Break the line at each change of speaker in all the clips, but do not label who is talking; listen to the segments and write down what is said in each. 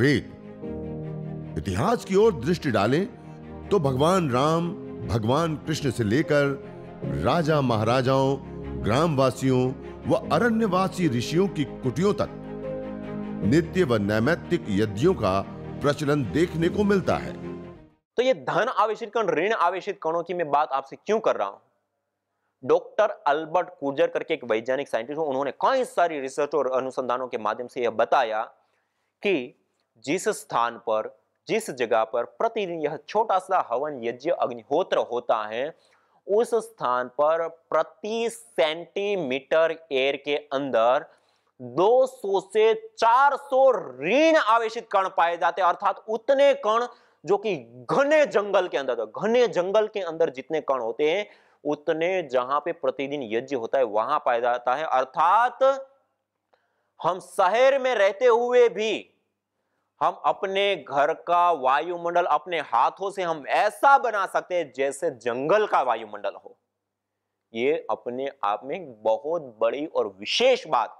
वेद इतिहास की ओर दृष्टि डालें तो भगवान राम भगवान कृष्ण से लेकर राजा महाराजाओं ग्रामवासियों व अरण्यवासी ऋषियों की कुटियों तक नित्य व नैमित्तिक यज्ञों का प्रचलन देखने को मिलता है
तो ये धन आवेशित कण ऋण आवेशित कणों की मैं बात आपसे क्यों कर रहा हूं डॉक्टर अल्बर्ट कुजर करके एक वैज्ञानिक साइंटिस्ट उन्होंने कई सारी रिसर्च और अनुसंधानों के माध्यम से यह बताया कि जिस स्थान पर जिस जगह पर प्रतिदिन यह छोटा सा हवन यज्ञ अग्निहोत्र होता है उस स्थान पर प्रति सेंटीमीटर एयर के अंदर 200 से 400 ऋण आवेशित कण पाए जाते हैं अर्थात उतने कण जो कि घने जंगल के अंदर घने जंगल के अंदर जितने कण होते हैं उतने जहां पे प्रतिदिन यज्ञ होता है वहां पाया जाता है अर्थात हम शहर में रहते हुए भी हम अपने घर का वायुमंडल अपने हाथों से हम ऐसा बना सकते हैं जैसे जंगल का वायुमंडल हो ये अपने आप में बहुत बड़ी और विशेष बात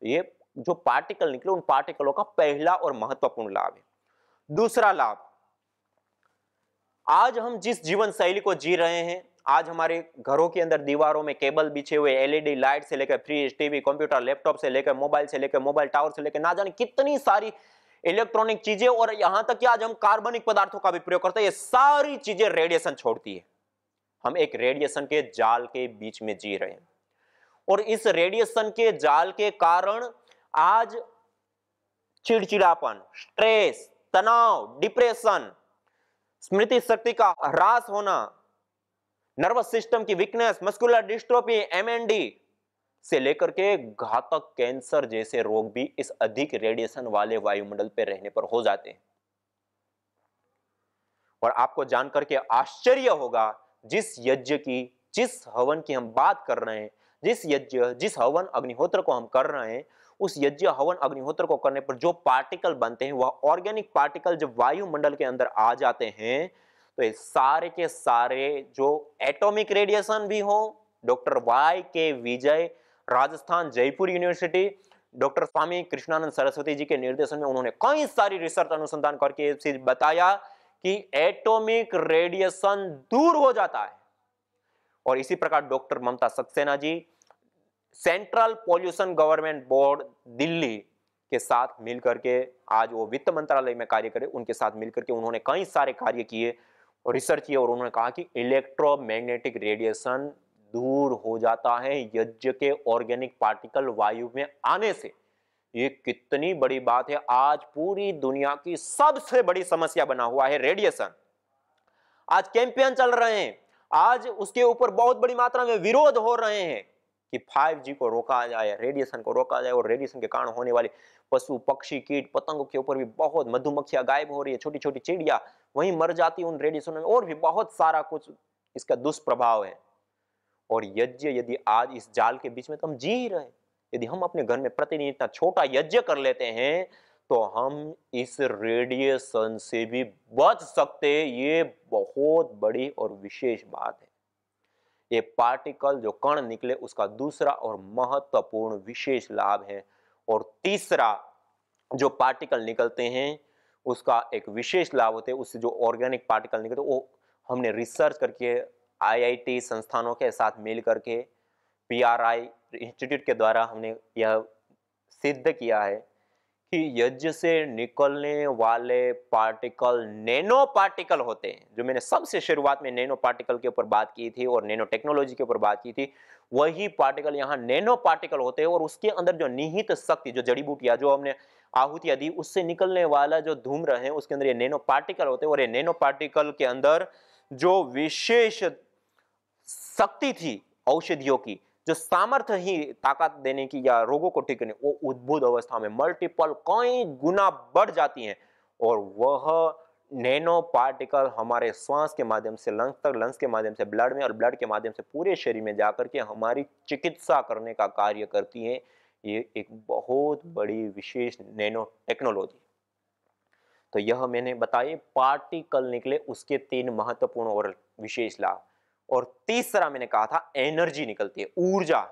तो ये जो पार्टिकल निकले उन पार्टिकलों का पहला और महत्वपूर्ण लाभ है दूसरा लाभ आज हम जिस जीवन शैली को जी रहे हैं आज हमारे घरों के अंदर दीवारों में केबल बिछे हुए एलईडी लाइट से लेकर फ्रिज टीवी कंप्यूटर लैपटॉप से लेकर मोबाइल से लेकर मोबाइल टावर से लेकर ना जाने कितनी सारी इलेक्ट्रॉनिक चीजें और यहां तक कि आज हम कार्बनिक पदार्थों का भी प्रयोग करते हैं ये सारी चीजें रेडिएशन छोड़ती है हम एक रेडिएशन के जाल के बीच में जी रहे हैं और इस रेडिएशन के जाल के कारण आज चिड़चिड़ापन स्ट्रेस तनाव डिप्रेशन स्मृति शक्ति का ह्रास होना नर्वस सिस्टम की वीकनेस मस्कुलर डिस्ट्रोपी एमएनडी से लेकर के घातक कैंसर जैसे रोग भी इस अधिक रेडिएशन वाले वायुमंडल पर रहने पर हो जाते हैं और आपको जानकर के आश्चर्य होगा जिस यज्ञ की जिस हवन की हम बात कर रहे हैं जिस यज्ञ जिस हवन अग्निहोत्र को हम कर रहे हैं उस यज्ञ हवन अग्निहोत्र को करने पर जो पार्टिकल बनते हैं वह ऑर्गेनिक पार्टिकल जब वायुमंडल के अंदर आ जाते हैं तो ये सारे के सारे जो एटॉमिक रेडिएशन भी हो doctor Y K Vijay Rajasthan Jaipur university doctor Swami Krishnananda Saraswati ji के निर्देशन में उन्होंने कई सारी रिसर्च अनुसंधान करके बताया कि एटॉमिक रेडिएशन दूर हो जाता है और इसी प्रकार doctor Mamta Saxena ji central pollution government board Delhi के साथ मिलकर के आज वो वित्त मंत्रालय में कार्य करे उनके साथ मिलकर के उन्होंने कई सारे कार्य किए रिसर्च किया और उन्होंने कहा कि इलेक्ट्रोमैग्नेटिक रेडिएशन दूर हो जाता है यज्ञ के ऑर्गेनिक पार्टिकल वायु में आने से ये कितनी बड़ी बात है आज पूरी दुनिया की सबसे बड़ी समस्या बना हुआ है रेडिएशन आज कैंपियन चल रहे हैं आज उसके ऊपर बहुत बड़ी मात्रा में विरोध हो रहे हैं कि 5G को रोका जाए रेडिएशन को रोका जाए और रेडिएशन के कारण होने वाले पशु पक्षी कीट पतंगों के ऊपर भी बहुत मधुमक्खियां गायब हो रही है छोटी छोटी चिड़िया वहीं मर जाती उन रेडिएशन में और भी बहुत सारा कुछ इसका दुष्प्रभाव है और यज्ञ यदि आज इस जाल के बीच में तो हम जी ही रहे यदि हम अपने घर में प्रतिदिन इतना छोटा यज्ञ कर लेते हैं तो हम इस रेडिएशन से भी बच सकते ये बहुत बड़ी और विशेष बात है ये पार्टिकल जो कण निकले उसका दूसरा और महत्वपूर्ण विशेष लाभ है और तीसरा जो पार्टिकल निकलते हैं उसका एक विशेष लाभ होते हैं उससे जो ऑर्गेनिक पार्टिकल निकलते वो हमने रिसर्च करके आईआईटी संस्थानों के साथ मिल करके पीआरआई इंस्टीट्यूट के द्वारा हमने यह सिद्ध किया है कि यज्ञ से निकलने वाले पार्टिकल नैनो पार्टिकल होते हैं जो मैंने सबसे शुरुआत में नैनो पार्टिकल के ऊपर बात की थी और नैनो टेक्नोलॉजी के ऊपर बात की थी वही पार्टिकल यहाँ नैनो पार्टिकल होते हैं और उसके अंदर जो निहित शक्ति जो जड़ी बूटिया जो हमने आहुतियाँ दी उससे निकलने वाला जो धूम्र है उसके अंदर ये नैनो पार्टिकल होते हैं और ये नैनो पार्टिकल के अंदर जो विशेष शक्ति थी औषधियों की जो सामर्थ्य ही ताकत देने की या रोगों को ठीक करने वो उद्भुत अवस्था में मल्टीपल कई गुना बढ़ जाती हैं और वह नैनो पार्टिकल हमारे श्वास के माध्यम से लंग्स तक लंग्स के माध्यम से ब्लड में और ब्लड के माध्यम से पूरे शरीर में जाकर के हमारी चिकित्सा करने का कार्य करती हैं ये एक बहुत बड़ी विशेष नैनो टेक्नोलॉजी तो यह मैंने बताए पार्टिकल निकले उसके तीन महत्वपूर्ण और विशेष लाभ और तीसरा मैंने कहा था एनर्जी निकलती है ऊर्जा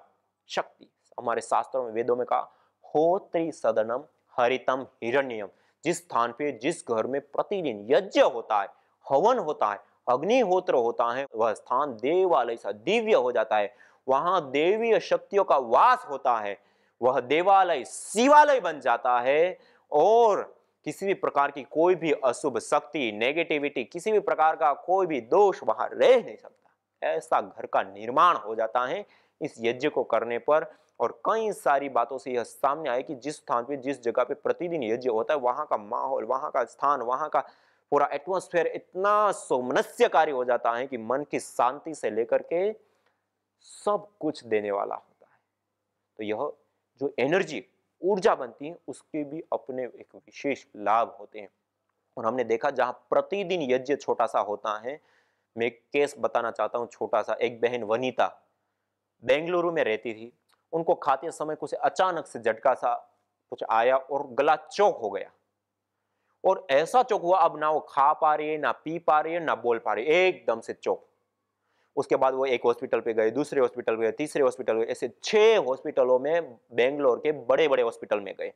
शक्ति हमारे शास्त्रों में वेदों में कहा होत्री सदनम हरितम हिरण्यम जिस स्थान पे जिस घर में प्रतिदिन यज्ञ होता है हवन होता है अग्निहोत्र होता है वह स्थान देवालय सा दिव्य हो जाता है वहां देवीय शक्तियों का वास होता है वह देवालय शिवालय बन जाता है और किसी भी प्रकार की कोई भी अशुभ शक्ति नेगेटिविटी किसी भी प्रकार का कोई भी दोष वहां रह नहीं सकता ऐसा घर का निर्माण हो जाता है इस यज्ञ को करने पर और कई सारी बातों से यह सामने आया कि जिस स्थान पे जिस जगह पे प्रतिदिन यज्ञ होता है वहां का माहौल वहां का स्थान वहां का पूरा एटमोस्फेयर इतना सोमनस्यकारी हो जाता है कि मन की शांति से लेकर के सब कुछ देने वाला होता है तो यह जो एनर्जी ऊर्जा बनती है उसके भी अपने एक विशेष लाभ होते हैं और हमने देखा जहाँ प्रतिदिन यज्ञ छोटा सा होता है मैं एक केस बताना चाहता हूँ छोटा सा एक बहन वनीता बेंगलुरु में रहती थी उनको खाते समय कुछ अचानक से झटका सा कुछ आया और गला चौक हो गया और ऐसा चौक हुआ अब ना वो खा पा रही है ना पी पा रही है ना बोल पा रही है एकदम से चौक उसके बाद वो एक हॉस्पिटल पे गए दूसरे हॉस्पिटल गए तीसरे हॉस्पिटल गए ऐसे छह हॉस्पिटलों में बेंगलोर के बड़े बड़े हॉस्पिटल में गए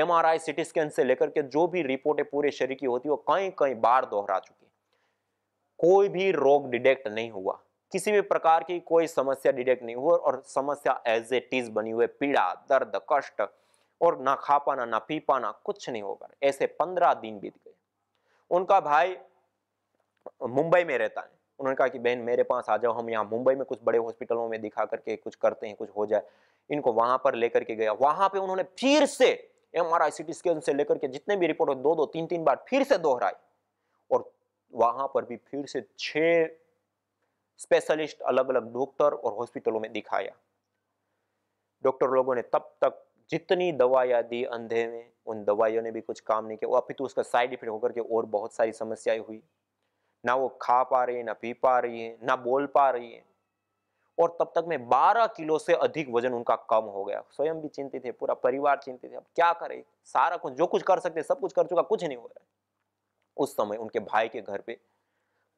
एम आर आई स्कैन से लेकर के जो भी रिपोर्टें पूरे शरीर की होती है वो कई कई बार दोहरा चुकी कोई भी रोग डिटेक्ट नहीं हुआ किसी भी प्रकार की कोई समस्या डिटेक्ट नहीं हुआ और समस्या एज ए टीज बनी हुई पीड़ा दर्द कष्ट और ना खा पाना ना पी पाना कुछ नहीं होगा ऐसे पंद्रह दिन बीत गए उनका भाई मुंबई में रहता है उन्होंने कहा कि बहन मेरे पास आ जाओ हम यहाँ मुंबई में कुछ बड़े हॉस्पिटलों में दिखा करके कुछ करते हैं कुछ हो जाए इनको वहां पर लेकर के गया वहां पे उन्होंने फिर से M R I C scan से लेकर के जितने भी रिपोर्ट दो दो तीन तीन बार फिर से दोहराई और वहां पर भी फिर से छह स्पेशलिस्ट अलग अलग डॉक्टर और हॉस्पिटलों में दिखाया डॉक्टर लोगों ने तब तक जितनी दवाया दी अंधे में उन दवाइयों ने भी कुछ काम नहीं किया अभी तो उसका साइड इफेक्ट होकर के और बहुत सारी समस्याएं हुई ना वो खा पा रही है ना पी पा रही है ना बोल पा रही है और तब तक में 12 किलो से अधिक वजन उनका कम हो गया स्वयं भी चिंतित है पूरा परिवार चिंतित है अब क्या करें सारा कुछ जो कुछ कर सकते सब कुछ कर चुका कुछ नहीं हो रहा उस समय उनके भाई के घर पे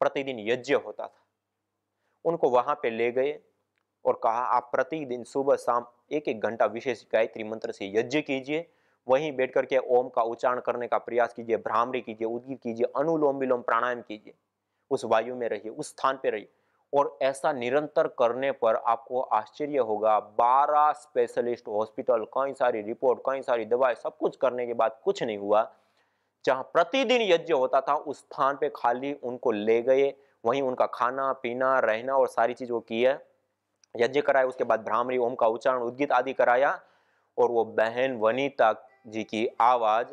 प्रतिदिन यज्ञ होता था उनको वहाँ पे ले गए और कहा आप प्रतिदिन सुबह शाम एक एक घंटा विशेष गायत्री मंत्र से यज्ञ कीजिए वहीं बैठ करके ओम का उच्चारण करने का प्रयास कीजिए भ्रामरी कीजिए उद्गीत कीजिए अनुलोम विलोम प्राणायाम कीजिए उस वायु में रहिए उस स्थान पर रहिए और ऐसा निरंतर करने पर आपको आश्चर्य होगा बारह स्पेशलिस्ट हॉस्पिटल कई सारी रिपोर्ट कई सारी दवाई सब कुछ करने के बाद कुछ नहीं हुआ जहां प्रतिदिन यज्ञ होता था उस स्थान पे खाली उनको ले गए वहीं उनका खाना पीना रहना और सारी चीज़ वो की है यज्ञ कराया उसके बाद भ्रामरी ओम का उच्चारण उद्गीत आदि कराया और वो बहन वनिता जी की आवाज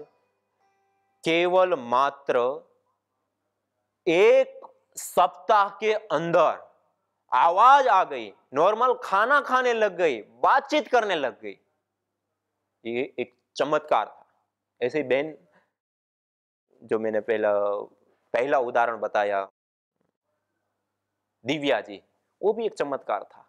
केवल मात्र एक सप्ताह के अंदर आवाज आ गई नॉर्मल खाना खाने लग गई बातचीत करने लग गई ये एक चमत्कार था ऐसे बहन जो मैंने पहला पहला उदाहरण बताया दिव्या जी वो भी एक चमत्कार था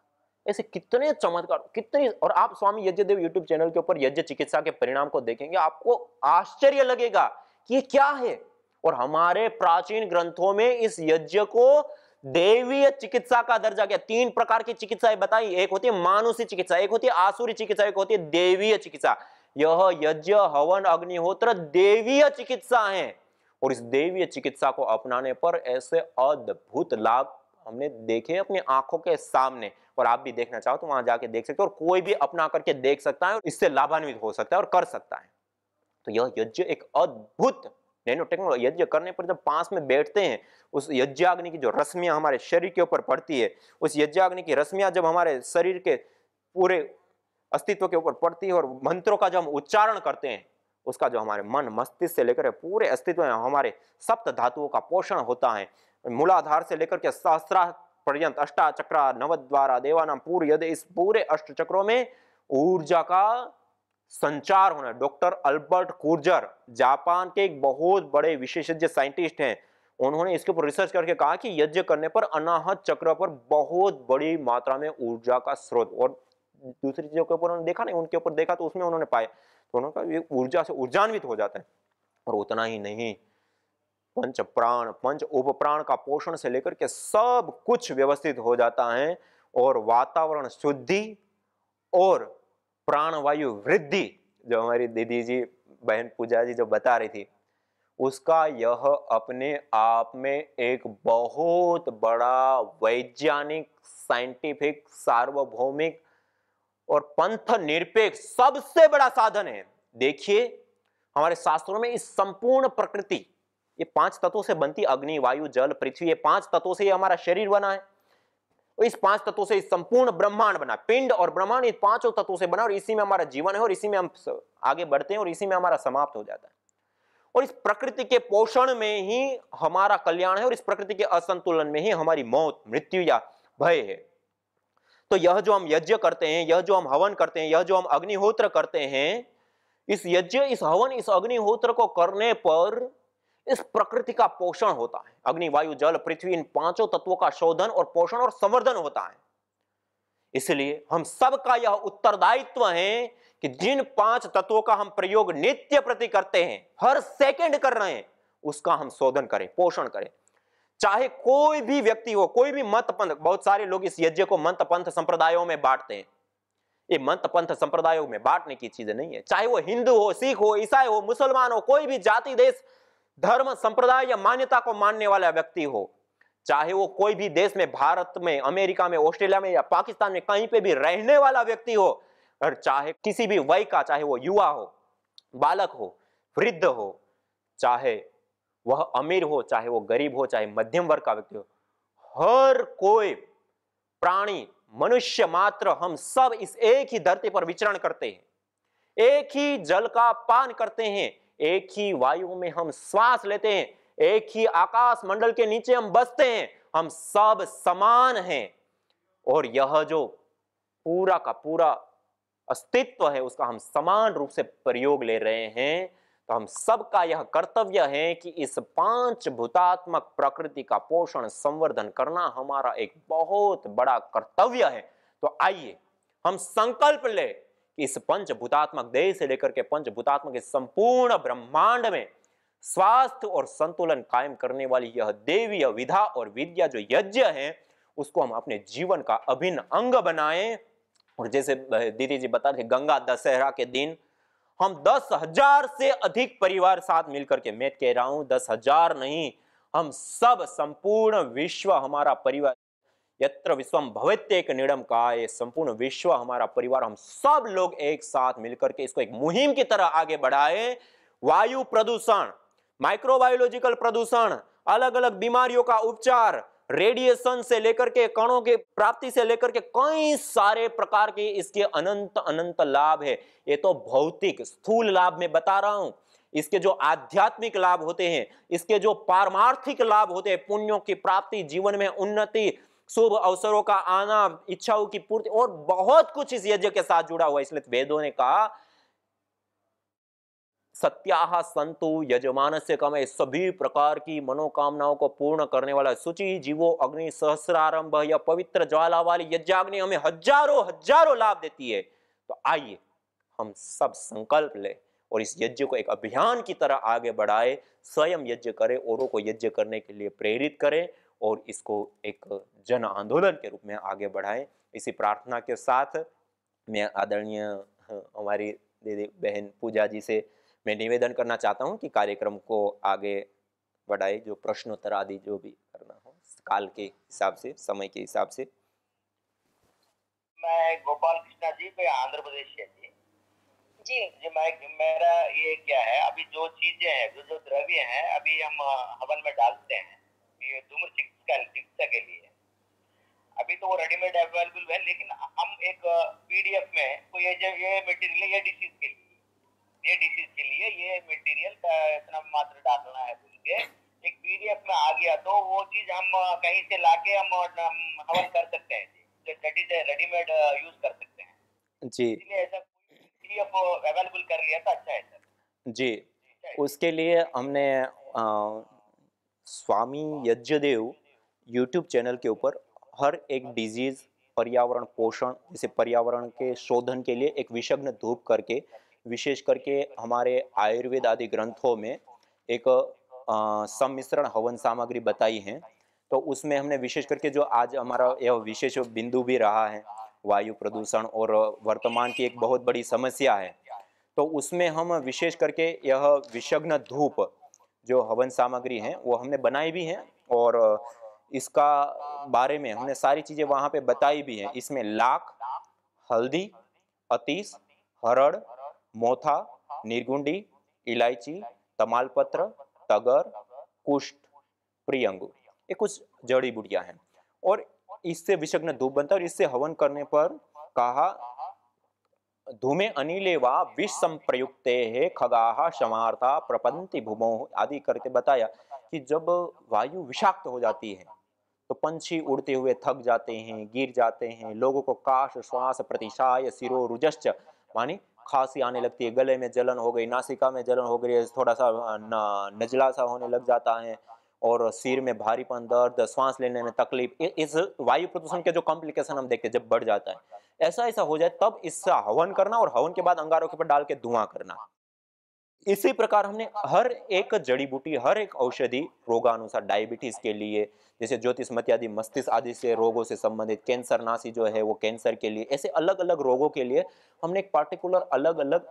ऐसे कितने चमत्कार कितने और आप स्वामी यज्ञदेव यूट्यूब चैनल के ऊपर यज्ञ चिकित्सा के परिणाम को देखेंगे आपको आश्चर्य लगेगा कि ये क्या है और हमारे प्राचीन ग्रंथों में इस यज्ञ को देवीय चिकित्सा का दर्जा क्या तीन प्रकार की चिकित्साएं बताई एक होती है मानुषी चिकित्सा एक होती है आसुरी चिकित्सा एक होती है देवीय चिकित्सा यह यज्ञ हवन अग्निहोत्र देवीय चिकित्सा है और इस देवीय चिकित्सा को अपनाने पर ऐसे अद्भुत लाभ हमने देखे अपनी आंखों के सामने और आप भी देखना चाहो तो वहां जाके देख सकते हो और कोई भी अपना करके देख सकता है और इससे लाभान्वित हो सकता है और कर सकता है तो यह यज्ञ एक अद्भुत नैनो टेक्नोलॉजी यज्ञ करने पर जब पास में बैठते हैं उस यज्ञाग्नि की जो रश्मियां हमारे शरीर के ऊपर पड़ती है उस यज्ञाग्नि की रश्मियां जब हमारे शरीर के पूरे अस्तित्व के ऊपर पड़ती है और मंत्रों का जो हम उच्चारण करते हैं उसका जो हमारे मन मस्तिष्क से लेकर पूरे अस्तित्व में हमारे सप्त धातुओं का पोषण होता है मूलाधार से लेकर के सहस्रा पर्यंत अष्टाचक्र नवद्वारा देवानाम पूर्व यदि इस पूरे अष्ट चक्रों में ऊर्जा का संचार होना डॉक्टर अल्बर्ट कुर्जर जापान के एक बहुत बड़े विशेषज्ञ साइंटिस्ट हैं उन्होंने इसके ऊपर रिसर्च करके कहा कि यज्ञ करने पर अनाहत चक्र पर बहुत बड़ी मात्रा में ऊर्जा का स्रोत और दूसरी चीजों के ऊपर उन्होंने देखा नहीं उनके ऊपर देखा तो उसमें उन्होंने पाया तो उन्होंने कहा ऊर्जा से ऊर्जान्वित हो जाते हैं और उतना ही नहीं पंच प्राण पंच उपप्राण का पोषण से लेकर के सब कुछ व्यवस्थित हो जाता है और वातावरण शुद्धि और प्राणवायु वृद्धि जो हमारी दीदी जी बहन पूजा जी जो बता रही थी उसका यह अपने आप में एक बहुत बड़ा वैज्ञानिक साइंटिफिक सार्वभौमिक और पंथ निरपेक्ष सबसे बड़ा साधन है देखिए हमारे शास्त्रों में इस संपूर्ण प्रकृति ये पांच तत्वों से बनती अग्नि वायु जल पृथ्वी ये पांच तत्वों से ये हमारा शरीर बना है तो इस पांच तत्वों से संपूर्ण ब्रह्मांड बना पिंड और ब्रह्मांड इन पांचों तत्वों से बना और इसी में हमारा जीवन है और इसी में हम आगे बढ़ते हैं और इसी में हमारा समाप्त हो जाता है और इस प्रकृति के पोषण में ही हमारा कल्याण है और इस प्रकृति के असंतुलन में ही हमारी मौत मृत्यु या भय है तो यह जो हम यज्ञ करते हैं यह जो हम हवन करते हैं यह जो हम अग्निहोत्र करते हैं इस यज्ञ इस हवन इस अग्निहोत्र को करने पर इस प्रकृति का पोषण होता है अग्नि वायु जल पृथ्वी इन पांचों तत्वों का शोधन और पोषण और संवर्धन होता है इसलिए हम सबका यह उत्तरदायित्व है कि जिन पांच तत्वों का हम प्रयोग नित्य प्रति करते हैं हर सेकंड कर रहे हैं उसका हम शोधन करें पोषण करें चाहे कोई भी व्यक्ति हो कोई भी मत पंथ बहुत सारे लोग इस यज्ञ को मंत पंथ संप्रदायों में बांटते हैं ये मंत पंथ संप्रदायों में बांटने की चीज नहीं है चाहे वो हिंदू हो सिख हो ईसाई हो मुसलमान हो कोई भी जाति देश धर्म संप्रदाय या मान्यता को मानने वाला व्यक्ति हो चाहे वो कोई भी देश में भारत में अमेरिका में ऑस्ट्रेलिया में या पाकिस्तान में कहीं पे भी रहने वाला व्यक्ति हो और चाहे किसी भी वय का चाहे वो युवा हो बालक हो वृद्ध हो चाहे वह अमीर हो चाहे वो गरीब हो चाहे मध्यम वर्ग का व्यक्ति हो हर कोई प्राणी मनुष्य मात्र हम सब इस एक ही धरती पर विचरण करते हैं एक ही जल का पान करते हैं एक ही वायु में हम श्वास लेते हैं एक ही आकाश मंडल के नीचे हम बसते हैं हम सब समान हैं और यह जो पूरा का पूरा अस्तित्व है उसका हम समान रूप से प्रयोग ले रहे हैं तो हम सबका यह कर्तव्य है कि इस पांच भूतात्मक प्रकृति का पोषण संवर्धन करना हमारा एक बहुत बड़ा कर्तव्य है तो आइए हम संकल्प ले इस पंचभूतात्मक देह से लेकर के पंचभूतात्मक इस संपूर्ण ब्रह्मांड में स्वास्थ्य और संतुलन कायम करने वाली यह देवीय विधा और विद्या जो यज्ञ है उसको हम अपने जीवन का अभिन्न अंग बनाएं और जैसे दीदी जी बता रहे गंगा दशहरा के दिन हम दस हजार से अधिक परिवार साथ मिलकर के मैं कह रहा हूं दस हजार नहीं हम सब संपूर्ण विश्व हमारा परिवार यत्र विश्वम एक निडम का ये संपूर्ण विश्व हमारा परिवार हम सब लोग एक साथ मिलकर के इसको एक मुहिम की तरह आगे बढ़ाए वायु प्रदूषण माइक्रोबायोलॉजिकल प्रदूषण अलग अलग बीमारियों का उपचार रेडिएशन से लेकर के कणों के प्राप्ति से लेकर के कई सारे प्रकार के इसके अनंत अनंत लाभ है ये तो भौतिक स्थूल लाभ में बता रहा हूं इसके जो आध्यात्मिक लाभ होते हैं इसके जो पारमार्थिक लाभ होते हैं पुण्यों की प्राप्ति जीवन में उन्नति शुभ अवसरों का आना इच्छाओं की पूर्ति और बहुत कुछ इस यज्ञ के साथ जुड़ा हुआ इसलिए वेदों ने कहा सत्या संतु यजमान से कम सभी प्रकार की मनोकामनाओं को पूर्ण करने वाला सूची जीवो अग्नि सहस्रारंभ या पवित्र ज्वाला वाली यज्ञाग्नि हमें हजारों हजारों लाभ देती है तो आइए हम सब संकल्प ले और इस यज्ञ को एक अभियान की तरह आगे बढ़ाए स्वयं यज्ञ करें औरों को यज्ञ करने के लिए प्रेरित करें और इसको एक जन आंदोलन के रूप में आगे बढ़ाएं इसी प्रार्थना के साथ मैं आदरणीय हाँ, हमारी दीदी बहन पूजा जी से मैं निवेदन करना चाहता हूँ कि कार्यक्रम को आगे बढ़ाए जो प्रश्नोत्तर आदि जो भी करना हो काल के हिसाब से समय के हिसाब से मैं गोपाल कृष्णा जी मैं आंध्र प्रदेश से जी जी जी मैं मेरा ये क्या है अभी जो चीजें हैं जो जो द्रव्य हैं अभी हम हाँ, हवन में डालते हैं ये धूम्र इसका रिक्शा के लिए अभी तो वो रेडीमेड अवेलेबल है लेकिन हम एक पीडीएफ में तो ये जो ये मटेरियल है ये डिसीज के लिए ये डिसीज के लिए ये मटेरियल इतना मात्र डालना है बोल के एक पीडीएफ में आ गया तो वो चीज हम कहीं से लाके हम हवन कर सकते हैं जी दैट इज रेडीमेड यूज कर सकते हैं जी इसलिए ऐसा पीडीएफ अवेलेबल कर लिया तो अच्छा है सर जी उसके लिए हमने आ, स्वामी यज्ञदेव यूट्यूब चैनल के ऊपर हर एक डिजीज़ पर्यावरण पोषण जैसे पर्यावरण के शोधन के लिए एक विषग्न धूप करके विशेष करके हमारे आयुर्वेद आदि ग्रंथों में एक सम्मिश्रण हवन सामग्री बताई है तो उसमें हमने विशेष करके जो आज हमारा यह विशेष बिंदु भी रहा है वायु प्रदूषण और वर्तमान की एक बहुत बड़ी समस्या है तो उसमें हम विशेष करके यह विषग्न धूप जो हवन सामग्री है वो हमने बनाई भी है और इसका बारे में हमने सारी चीज़ें वहां पे बताई भी हैं इसमें लाख हल्दी अतीस हरड़ मोथा निर्गुंडी इलायची तमालपत्र तगर कुष्ठ प्रियंगु ये कुछ जड़ी बुटिया हैं और इससे विषग्न धूप बनता है और इससे हवन करने पर कहा धूमे अनिले वा विष संप्रयुक्त है खगाहा क्षमार्था प्रपंति भूमो आदि करके बताया कि जब वायु विषाक्त हो जाती है तो पंछी उड़ते हुए थक जाते हैं गिर जाते हैं लोगों को काश श्वास प्रतिशाय सिरो रुजश्च मानी खांसी आने लगती है गले में जलन हो गई नासिका में जलन हो गई थोड़ा सा नजला सा होने लग जाता है और सिर में भारीपन दर्द सांस लेने में तकलीफ इस वायु प्रदूषण के जो कॉम्प्लिकेशन हम देखते हैं जब बढ़ जाता है ऐसा ऐसा हो जाए तब इसका हवन करना और हवन के बाद अंगारों के ऊपर डाल के धुआं करना इसी प्रकार हमने हर एक जड़ी बूटी हर एक औषधि रोगानुसार डायबिटीज के लिए जैसे ज्योतिष आदि मस्तिष्क आदि से रोगों से संबंधित कैंसर नासी जो है वो कैंसर के लिए ऐसे अलग अलग रोगों के लिए हमने एक पार्टिकुलर अलग अलग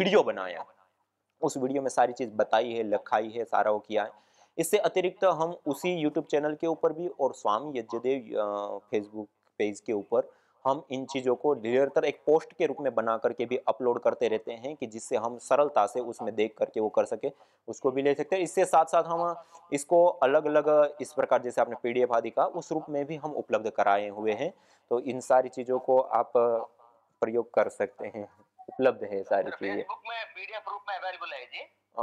वीडियो बनाया उस वीडियो में सारी चीज़ बताई है लिखाई है सारा वो किया है इससे अतिरिक्त हम उसी यूट्यूब चैनल के ऊपर भी और स्वामी यज्ञदेव फेसबुक पेज के ऊपर हम इन चीज़ों को निरंतर एक पोस्ट के रूप में बना करके भी अपलोड करते रहते हैं कि जिससे हम सरलता से उसमें देख करके वो कर सके उसको भी ले सकते हैं इससे साथ साथ हम इसको अलग अलग इस प्रकार जैसे आपने पी आदि का उस रूप में भी हम उपलब्ध कराए हुए हैं तो इन सारी चीज़ों को आप प्रयोग कर सकते हैं उपलब्ध है सारी चीज़ें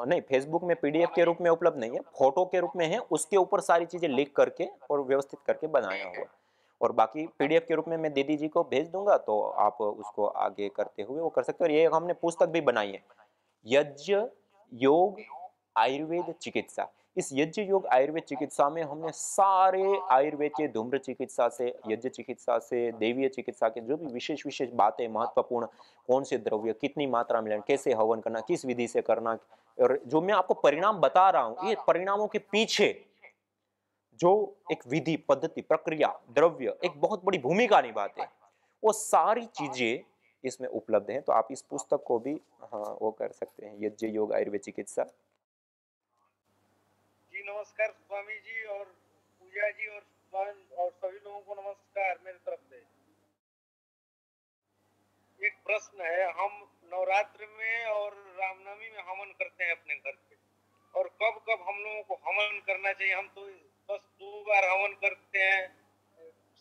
नहीं फेसबुक में पीडीएफ के रूप में उपलब्ध नहीं है फोटो के रूप में है उसके ऊपर सारी चीज़ें लिख करके और व्यवस्थित करके बनाया हुआ है और बाकी पीडीएफ के रूप में मैं दीदी जी को भेज दूंगा तो आप उसको आगे करते हुए वो कर सकते हो और ये हमने पुस्तक भी बनाई है यज्ञ योग आयुर्वेद चिकित्सा इस यज्ञ योग आयुर्वेद चिकित्सा में हमने सारे आयुर्वेद के धूम्र चिकित्सा से यज्ञ चिकित्सा से देवीय चिकित्सा के जो भी विशेष विशेष बातें महत्वपूर्ण कौन से द्रव्य कितनी मात्रा में कैसे हवन करना किस विधि से करना और जो मैं आपको परिणाम बता रहा हूँ ये परिणामों के पीछे जो एक विधि पद्धति प्रक्रिया द्रव्य एक बहुत बड़ी भूमिका निभाते हैं वो सारी चीजें इसमें उपलब्ध हैं तो आप इस पुस्तक को भी हाँ वो कर सकते हैं यज्ञ योग आयुर्वेद चिकित्सा जी नमस्कार स्वामी जी
और पूजा जी और और सभी लोगों को नमस्कार मेरे तरफ से
एक प्रश्न है हम नवरात्र में और रामनवमी में हवन करते हैं अपने घर पे और कब कब हम लोगों को हवन करना चाहिए हम तो बस दो बार हवन करते हैं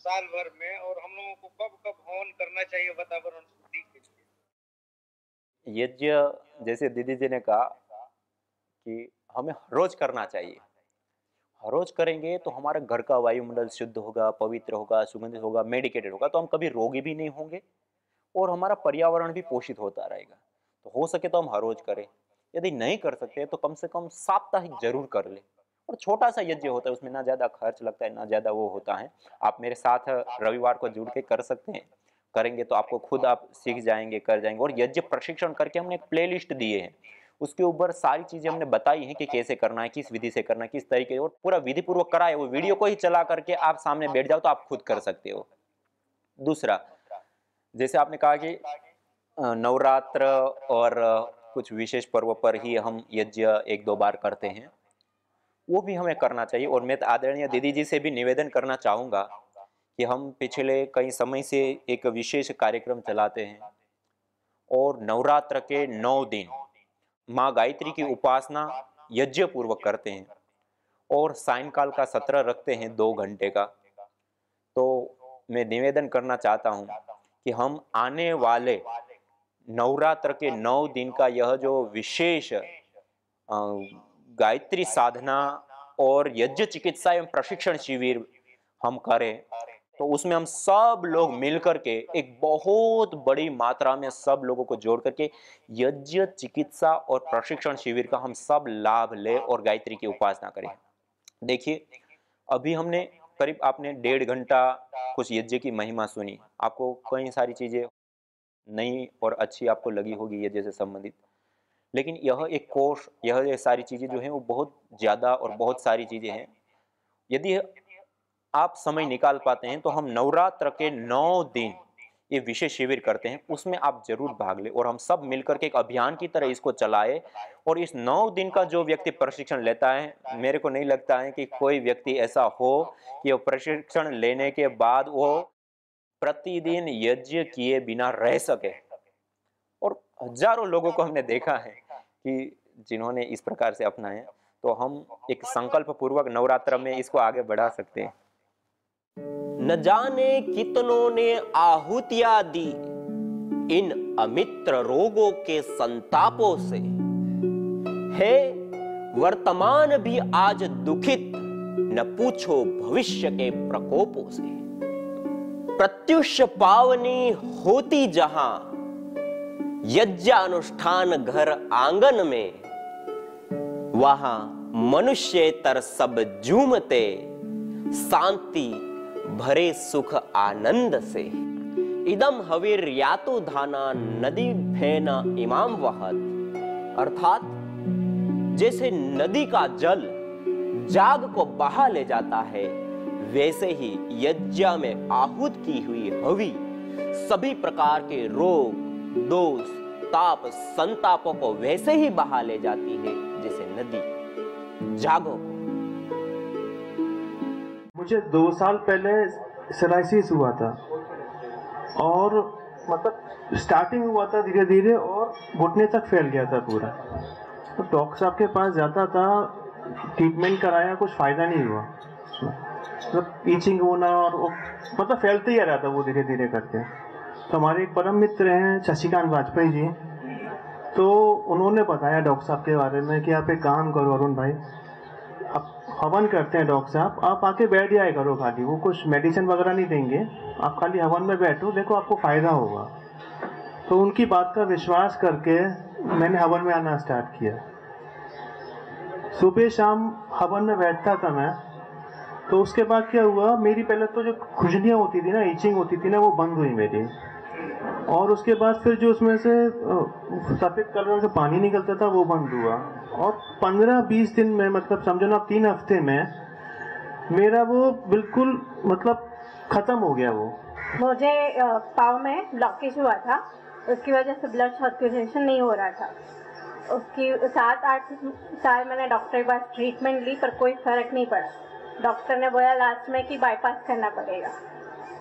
साल भर में और हम लोगों को कब कब हवन करना चाहिए वातावरण शुद्धि के लिए यज्ञ जैसे दीदी जी ने कहा कि हमें रोज करना चाहिए हर रोज करेंगे तो हमारे घर का वायुमंडल शुद्ध होगा पवित्र होगा सुगंधित होगा मेडिकेटेड होगा तो हम कभी रोगी भी नहीं होंगे और हमारा पर्यावरण भी पोषित होता रहेगा तो हो सके तो हम हर रोज करें यदि नहीं कर सकते तो कम से कम साप्ताहिक जरूर कर लें और छोटा सा यज्ञ होता है उसमें ना ज़्यादा खर्च लगता है ना ज़्यादा वो होता है आप मेरे साथ रविवार को जुड़ के कर सकते हैं करेंगे तो आपको खुद आप सीख जाएंगे कर जाएंगे और यज्ञ प्रशिक्षण करके हमने एक प्ले लिस्ट दिए हैं उसके ऊपर सारी चीज़ें हमने बताई हैं कि कैसे करना है किस विधि से करना है किस तरीके और पूरा विधि पूर्वक कराए वो वीडियो को ही चला करके आप सामने बैठ जाओ तो आप खुद कर सकते हो दूसरा जैसे आपने कहा कि नवरात्र और कुछ विशेष पर्व पर ही हम यज्ञ एक दो बार करते हैं वो भी हमें करना चाहिए और मैं तो आदरणीय दीदी जी से भी निवेदन करना चाहूँगा कि हम पिछले कई समय से एक विशेष कार्यक्रम चलाते हैं और नवरात्र के नौ दिन माँ गायत्री की उपासना यज्ञ पूर्वक करते हैं और सायंकाल का सत्र रखते हैं दो घंटे का तो मैं निवेदन करना चाहता हूँ कि हम आने वाले नवरात्र के नौ दिन का यह जो विशेष गायत्री साधना और यज्ञ चिकित्सा एवं प्रशिक्षण शिविर हम करें तो उसमें हम सब लोग मिलकर के एक बहुत बड़ी मात्रा में सब लोगों को जोड़ करके यज्ञ चिकित्सा और प्रशिक्षण शिविर का हम सब लाभ ले और गायत्री की उपासना करें देखिए अभी हमने करीब आपने डेढ़ घंटा कुछ यज्ञ की महिमा सुनी आपको कई सारी चीज़ें नई और अच्छी आपको लगी होगी यज्ञ से संबंधित लेकिन यह एक कोर्स यह ये सारी चीज़ें जो हैं वो बहुत ज़्यादा और बहुत सारी चीज़ें हैं यदि आप समय निकाल पाते हैं तो हम नवरात्र के नौ दिन ये विशेष शिविर करते हैं उसमें आप जरूर भाग लें और हम सब मिलकर के एक अभियान की तरह इसको चलाए और इस नौ दिन का जो व्यक्ति प्रशिक्षण लेता है मेरे को नहीं लगता है कि कोई व्यक्ति ऐसा हो कि वो प्रशिक्षण लेने के बाद वो प्रतिदिन यज्ञ किए बिना रह सके हजारों लोगों को हमने देखा है कि जिन्होंने इस प्रकार से अपनाया तो हम एक संकल्प पूर्वक नवरात्र में इसको आगे बढ़ा सकते हैं न जाने कितनों ने आहुतियां दी इन अमित्र रोगों के संतापों से है वर्तमान भी आज दुखित न पूछो भविष्य के प्रकोपों से प्रत्युष पावनी होती जहां यज्ञ अनुष्ठान घर आंगन में वहां तर सब झूमते शांति भरे सुख आनंद से इदम हवीर यातु धाना नदी फेना इमाम वहत अर्थात जैसे नदी का जल जाग को बहा ले जाता है वैसे ही यज्ञ में आहूत की हुई हवी सभी प्रकार के रोग दोष ताप संतापों को वैसे ही बहा ले जाती है जैसे नदी जागो
मुझे दो साल पहले सलाइसिस हुआ था और मतलब स्टार्टिंग हुआ था धीरे धीरे और घुटने तक फैल गया था पूरा तो डॉक्टर साहब के पास जाता था ट्रीटमेंट कराया कुछ फ़ायदा नहीं हुआ मतलब पीचिंग होना और मतलब फैलते ही आ रहा था वो धीरे धीरे करके तो हमारे एक परम मित्र हैं शशिकांत वाजपेयी जी तो उन्होंने बताया डॉक्टर साहब के बारे में कि आप एक काम करो अरुण भाई आप हवन करते हैं डॉक्टर साहब आप आके बैठ जाए करो खाली वो कुछ मेडिसिन वगैरह नहीं देंगे आप खाली हवन में बैठो देखो आपको फ़ायदा होगा तो उनकी बात का विश्वास करके मैंने हवन में आना स्टार्ट किया सुबह शाम हवन में बैठता था मैं तो उसके बाद क्या हुआ मेरी पहले तो जो खुजलियाँ होती थी ना इचिंग होती थी ना वो बंद हुई मेरी और उसके बाद फिर जो उसमें से सफ़ेद कलर से पानी निकलता था वो बंद हुआ और पंद्रह बीस दिन में मतलब समझो ना तीन हफ्ते में मेरा वो बिल्कुल मतलब ख़त्म हो गया वो
मुझे पाँव में ब्लॉकेज हुआ था उसकी वजह से ब्लड सर्कुलेशन नहीं हो रहा था उसकी सात आठ साल मैंने डॉक्टर के पास ट्रीटमेंट ली पर कोई फर्क नहीं पड़ा डॉक्टर ने बोला लास्ट में कि बाईपास करना पड़ेगा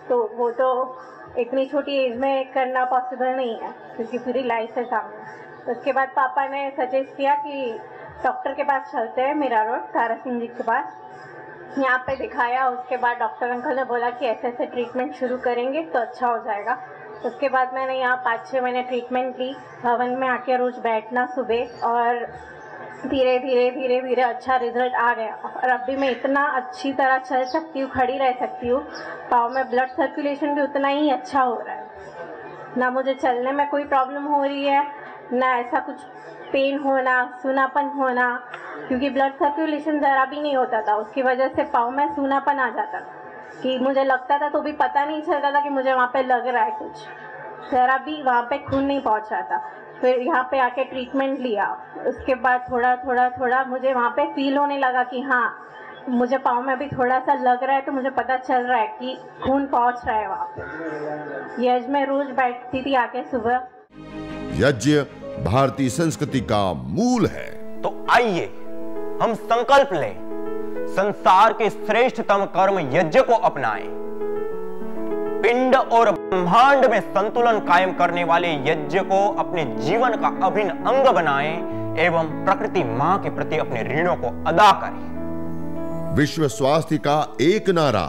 तो वो तो इतनी छोटी एज में करना पॉसिबल नहीं है क्योंकि पूरी लाइफ है सामने उसके बाद पापा ने सजेस्ट किया कि डॉक्टर के पास चलते हैं मीरा रोड तारा सिंह जी के पास यहाँ पे दिखाया उसके बाद डॉक्टर अंकल ने बोला कि ऐसे ऐसे ट्रीटमेंट शुरू करेंगे तो अच्छा हो जाएगा उसके बाद मैंने यहाँ पाँच छः महीने ट्रीटमेंट ली भवन में आके रोज़ बैठना सुबह और धीरे धीरे धीरे धीरे अच्छा रिजल्ट आ गया और अभी मैं इतना अच्छी तरह चल सकती हूँ खड़ी रह सकती हूँ पाँव में ब्लड सर्कुलेशन भी उतना ही अच्छा हो रहा है ना मुझे चलने में कोई प्रॉब्लम हो रही है ना ऐसा कुछ पेन होना सूनापन होना क्योंकि ब्लड सर्कुलेशन ज़रा भी नहीं होता था उसकी वजह से पाँव में सूनापन आ जाता था कि मुझे लगता था तो भी पता नहीं चलता था कि मुझे वहाँ पे लग रहा है कुछ ज़रा भी वहाँ पे खून नहीं पहुँच रहा था फिर यहाँ पे आके ट्रीटमेंट लिया उसके बाद थोड़ा थोड़ा थोड़ा मुझे वहाँ पे फील होने लगा कि हाँ मुझे पाँव में भी थोड़ा सा लग रहा है तो मुझे पता चल रहा है कि खून पहुँच रहा है वहाँ पे यज में रोज बैठती थी आके सुबह
यज्ञ भारतीय संस्कृति का मूल है
तो आइए हम संकल्प लें संसार के श्रेष्ठतम कर्म यज्ञ को अपनाएं पिंड और ब्रह्मांड में संतुलन कायम करने वाले यज्ञ को अपने जीवन का अभिन्न अंग बनाएं एवं प्रकृति मां के प्रति अपने ऋणों को अदा करें
विश्व स्वास्थ्य का एक नारा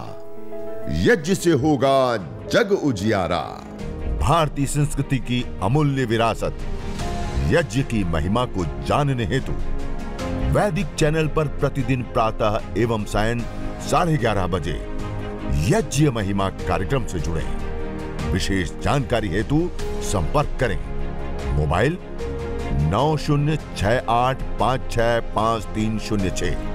यज्ञ से होगा जग उजियारा भारतीय संस्कृति की अमूल्य विरासत यज्ञ की महिमा को जानने हेतु वैदिक चैनल पर प्रतिदिन प्रातः एवं सायं साढ़े ग्यारह बजे यज्ञ महिमा कार्यक्रम से जुड़े विशेष जानकारी हेतु संपर्क करें मोबाइल नौ शून्य छ आठ पाँच छह पाँच तीन शून्य छः